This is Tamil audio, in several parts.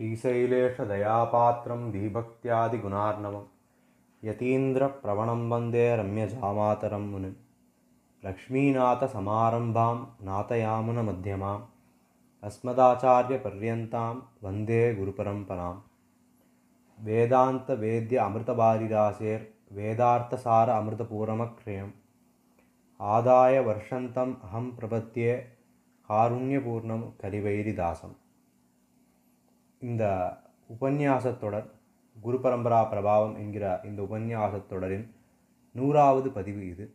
श्रीशैलेशदयापात्रं धीभक्त्यादिगुणार्णवं यतीन्द्रप्रवणं वन्दे रम्यजामातरं मुनिं लक्ष्मीनाथसमारम्भां नाथयामुनमध्यमाम् अस्मदाचार्यपर्यन्तां वन्दे गुरुपरम्परां वेदान्तवेद्य अमृतबारिदासेर्वेदार्थसार अमृतपूरमक्षयम् आदाय वर्षन्तम् अहं प्रपद्ये कारुण्यपूर्णं कलिवैरिदासम् இந்த உபன்யாசத்தொடர் தொடர் குரு பரம்பரா பிரபாவம் என்கிற இந்த உபன்யாசத்தொடரின் தொடரின் நூறாவது பதிவு இது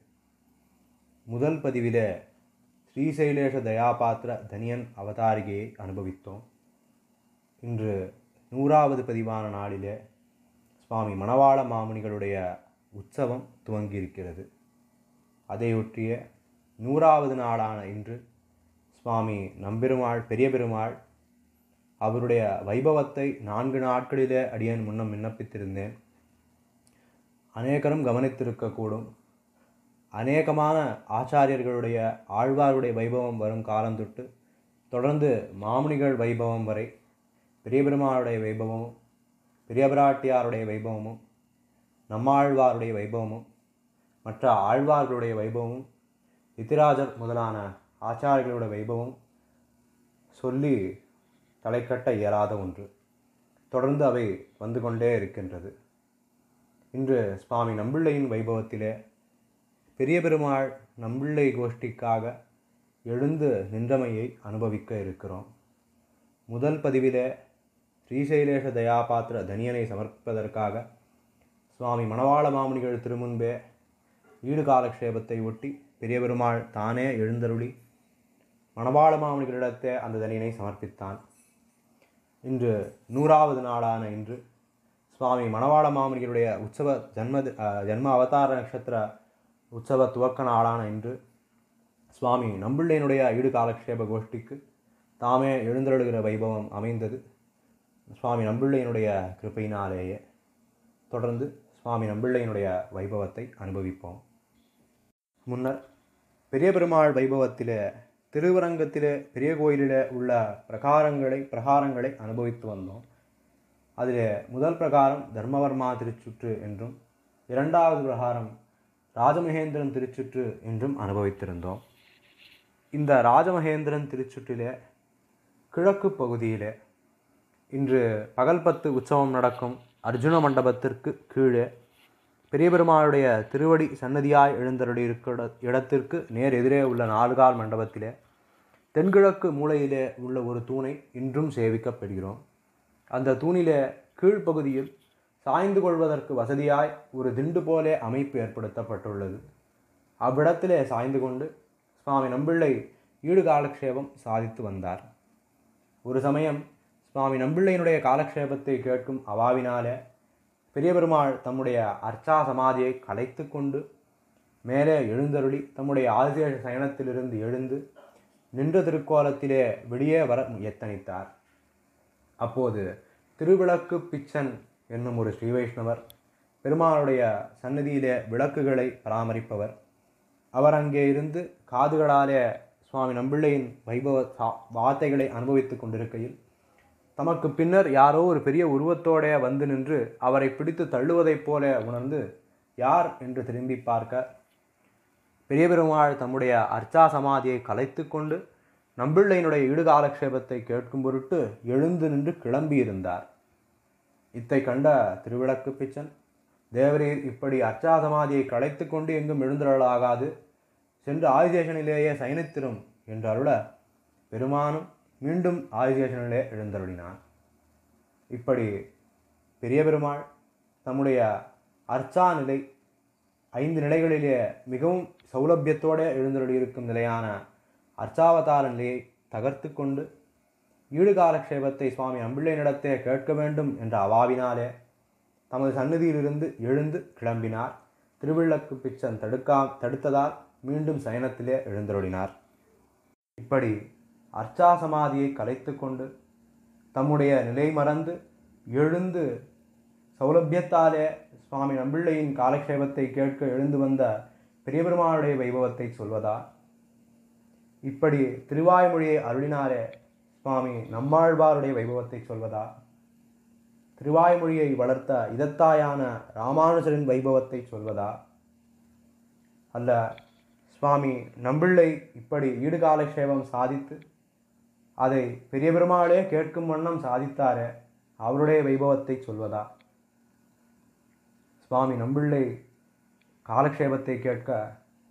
முதல் பதிவில் ஸ்ரீசைலேஷ தயாபாத்திர தனியன் அவதாரிகையை அனுபவித்தோம் இன்று நூறாவது பதிவான நாளிலே சுவாமி மணவாள மாமுனிகளுடைய உற்சவம் துவங்கியிருக்கிறது அதையொட்டிய நூறாவது நாளான இன்று சுவாமி நம்பெருமாள் பெரிய பெருமாள் அவருடைய வைபவத்தை நான்கு நாட்களிலே அடியேன் முன்னம் விண்ணப்பித்திருந்தேன் அநேகரும் கவனித்திருக்கக்கூடும் அநேகமான ஆச்சாரியர்களுடைய ஆழ்வாருடைய வைபவம் வரும் காலம் தொட்டு தொடர்ந்து மாமுனிகள் வைபவம் வரை பெரியபெருமாளுடைய வைபவமும் பெரியபிராட்டியாருடைய வைபவமும் நம்மாழ்வாருடைய வைபவமும் மற்ற ஆழ்வார்களுடைய வைபவமும் இத்திராஜர் முதலான ஆச்சாரியர்களுடைய வைபவம் சொல்லி தலை கட்ட இயலாத ஒன்று தொடர்ந்து அவை வந்து கொண்டே இருக்கின்றது இன்று சுவாமி நம்பிள்ளையின் வைபவத்திலே பெரிய பெருமாள் நம்பிள்ளை கோஷ்டிக்காக எழுந்து நின்றமையை அனுபவிக்க இருக்கிறோம் முதல் பதிவிலே ஸ்ரீசைலேஷ தயாபாத்திர தனியனை சமர்ப்பதற்காக சுவாமி மணவாள மாமுனிகள் திருமுன்பே ஈடு காலக்ஷேபத்தை ஒட்டி பெரிய பெருமாள் தானே எழுந்தருளி மணவாள மாமுனிகளிடத்தே அந்த தனியனை சமர்ப்பித்தான் இன்று நூறாவது நாளான இன்று சுவாமி மணவாள மாமனியருடைய உற்சவ ஜன்ம ஜன்ம அவதார நட்சத்திர உற்சவ துவக்க நாளான இன்று சுவாமி நம்பிள்ளையினுடைய ஈடு காலக்ஷேப கோஷ்டிக்கு தாமே எழுந்தருளுகிற வைபவம் அமைந்தது சுவாமி நம்பிள்ளையினுடைய கிருப்பையினாலேயே தொடர்ந்து சுவாமி நம்பிள்ளையனுடைய வைபவத்தை அனுபவிப்போம் முன்னர் பெரிய பெருமாள் வைபவத்திலே திருவரங்கத்தில் பெரிய கோயிலில் உள்ள பிரகாரங்களை பிரகாரங்களை அனுபவித்து வந்தோம் அதில் முதல் பிரகாரம் தர்மவர்மா திருச்சுற்று என்றும் இரண்டாவது பிரகாரம் ராஜமகேந்திரன் திருச்சுற்று என்றும் அனுபவித்திருந்தோம் இந்த ராஜமகேந்திரன் திருச்சுற்றில் கிழக்கு பகுதியில் இன்று பகல் பத்து உற்சவம் நடக்கும் அர்ஜுன மண்டபத்திற்கு கீழே பெரிய பெருமாளுடைய திருவடி சன்னதியாய் எழுந்தருடைய இருக்கிற இடத்திற்கு நேர் எதிரே உள்ள நாலுகால் மண்டபத்திலே தென்கிழக்கு மூலையிலே உள்ள ஒரு தூணை இன்றும் சேவிக்கப்படுகிறோம் அந்த தூணிலே கீழ்ப்பகுதியில் சாய்ந்து கொள்வதற்கு வசதியாய் ஒரு திண்டு போலே அமைப்பு ஏற்படுத்தப்பட்டுள்ளது அவ்விடத்திலே சாய்ந்து கொண்டு சுவாமி நம்பிள்ளை ஈடு காலக்ஷேபம் சாதித்து வந்தார் ஒரு சமயம் சுவாமி நம்பிள்ளையினுடைய காலக்ஷேபத்தை கேட்கும் அவாவினால பெரிய பெருமாள் தம்முடைய அர்ச்சா சமாதியை கலைத்து கொண்டு மேலே எழுந்தருளி தம்முடைய ஆதிசேஷ சயனத்திலிருந்து எழுந்து நின்ற திருக்கோலத்திலே வெளியே வர எத்தனைத்தார் அப்போது திருவிளக்கு பிச்சன் என்னும் ஒரு ஸ்ரீ வைஷ்ணவர் பெருமாளுடைய சன்னதியிலே விளக்குகளை பராமரிப்பவர் அவர் அங்கே இருந்து காதுகளாலே சுவாமி நம்பிள்ளையின் வைபவ வார்த்தைகளை அனுபவித்து கொண்டிருக்கையில் தமக்கு பின்னர் யாரோ ஒரு பெரிய உருவத்தோடே வந்து நின்று அவரை பிடித்து தள்ளுவதைப் போல உணர்ந்து யார் என்று திரும்பி பார்க்க பெரிய பெருமாள் தம்முடைய அர்ச்சா சமாதியை கலைத்து கொண்டு நம்பிள்ளையினுடைய ஈடுகாலக்ஷேபத்தை கேட்கும் பொருட்டு எழுந்து நின்று கிளம்பியிருந்தார் இத்தை கண்ட திருவிளக்கு பிச்சன் தேவரீர் இப்படி அர்ச்சா சமாதியை கலைத்து கொண்டு எங்கும் எழுந்தருளாகாது சென்று ஆதிசேஷனிலேயே சயனித்திரும் என்றருள பெருமானும் மீண்டும் ஆதிசேஷனிலே எழுந்தருளினான் இப்படி பெரிய பெருமாள் தம்முடைய அர்ச்சா நிலை ஐந்து நிலைகளிலே மிகவும் சௌலபியத்தோடு எழுந்தருளியிருக்கும் நிலையான அர்ச்சாவதார நிலையை தகர்த்து கொண்டு ஈடுகாலக்ஷேபத்தை சுவாமி நடத்தே கேட்க வேண்டும் என்ற அவாவினாலே தமது சன்னதியிலிருந்து எழுந்து கிளம்பினார் திருவிளக்கு பிச்சன் தடுக்கா தடுத்ததால் மீண்டும் சயனத்திலே எழுந்தருளினார் இப்படி அர்ச்சா சமாதியை கலைத்து கொண்டு தம்முடைய நிலை மறந்து எழுந்து சௌலபியத்தாலே சுவாமி நம்பிள்ளையின் காலக்ஷேபத்தை கேட்க எழுந்து வந்த பெரியபெருமானுடைய வைபவத்தை சொல்வதா இப்படி திருவாய்மொழியை அருளினாரே சுவாமி நம்மாழ்வாருடைய வைபவத்தை சொல்வதா திருவாய்மொழியை வளர்த்த இதத்தாயான ராமானுஜரின் வைபவத்தை சொல்வதா அல்ல சுவாமி நம்பிள்ளை இப்படி ஈடுகாலக்ஷேபம் சாதித்து அதை பெரிய பெருமாளே கேட்கும் வண்ணம் சாதித்தாரே அவருடைய வைபவத்தை சொல்வதா சுவாமி நம்பிள்ளை காலக்ஷேபத்தை கேட்க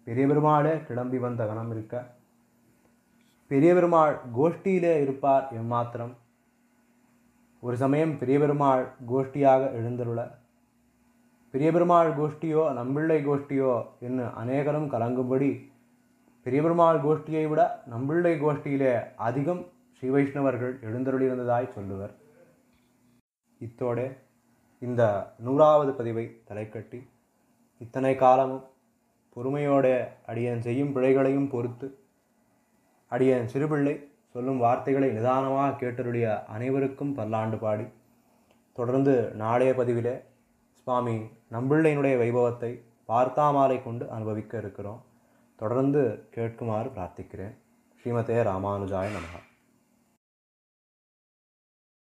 பெரிய பெருமாளே கிளம்பி வந்த கணம் இருக்க பெரிய பெருமாள் கோஷ்டியிலே இருப்பார் எம்மாத்திரம் ஒரு சமயம் பெரிய பெருமாள் கோஷ்டியாக எழுந்தருள பெரிய பெருமாள் கோஷ்டியோ நம்பிள்ளை கோஷ்டியோ என்று அநேகரும் கலங்கும்படி பெரிய பெருமாள் கோஷ்டியை விட நம்பிள்ளை கோஷ்டியிலே அதிகம் ஸ்ரீ வைஷ்ணவர்கள் எழுந்தருளியிருந்ததாய் சொல்லுவர் இத்தோடு இந்த நூறாவது பதிவை தலைக்கட்டி இத்தனை காலமும் பொறுமையோட அடியன் செய்யும் பிழைகளையும் பொறுத்து அடியன் சிறுபிள்ளை சொல்லும் வார்த்தைகளை நிதானமாக கேட்டருடைய அனைவருக்கும் பல்லாண்டு பாடி தொடர்ந்து நாளைய பதிவிலே சுவாமி நம்பிள்ளையினுடைய வைபவத்தை பார்த்தாமலை கொண்டு அனுபவிக்க இருக்கிறோம் தொடர்ந்து கேட்குமாறு பிரார்த்திக்கிறேன் ஸ்ரீமதே ராமானுஜாய நமகா